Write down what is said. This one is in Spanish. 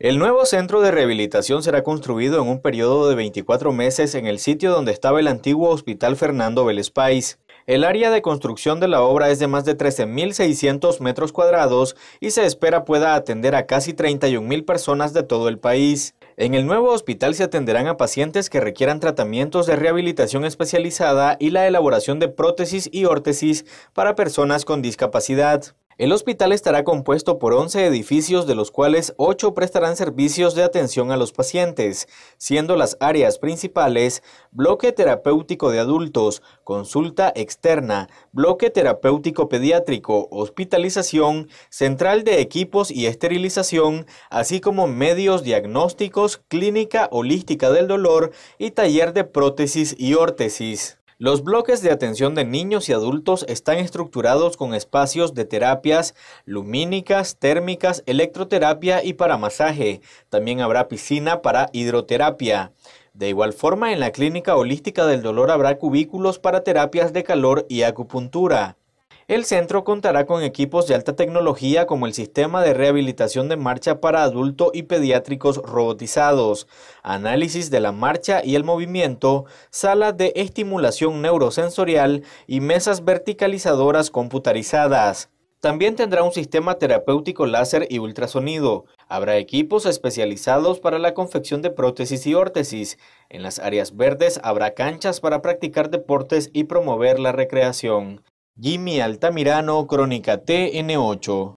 El nuevo centro de rehabilitación será construido en un periodo de 24 meses en el sitio donde estaba el antiguo Hospital Fernando Vélez Páez. El área de construcción de la obra es de más de 13.600 metros cuadrados y se espera pueda atender a casi 31.000 personas de todo el país. En el nuevo hospital se atenderán a pacientes que requieran tratamientos de rehabilitación especializada y la elaboración de prótesis y órtesis para personas con discapacidad. El hospital estará compuesto por 11 edificios, de los cuales 8 prestarán servicios de atención a los pacientes, siendo las áreas principales bloque terapéutico de adultos, consulta externa, bloque terapéutico pediátrico, hospitalización, central de equipos y esterilización, así como medios diagnósticos, clínica holística del dolor y taller de prótesis y órtesis. Los bloques de atención de niños y adultos están estructurados con espacios de terapias lumínicas, térmicas, electroterapia y para masaje. También habrá piscina para hidroterapia. De igual forma, en la Clínica Holística del Dolor habrá cubículos para terapias de calor y acupuntura. El centro contará con equipos de alta tecnología como el sistema de rehabilitación de marcha para adultos y pediátricos robotizados, análisis de la marcha y el movimiento, sala de estimulación neurosensorial y mesas verticalizadoras computarizadas. También tendrá un sistema terapéutico láser y ultrasonido. Habrá equipos especializados para la confección de prótesis y órtesis. En las áreas verdes habrá canchas para practicar deportes y promover la recreación. Jimmy Altamirano, Crónica TN8.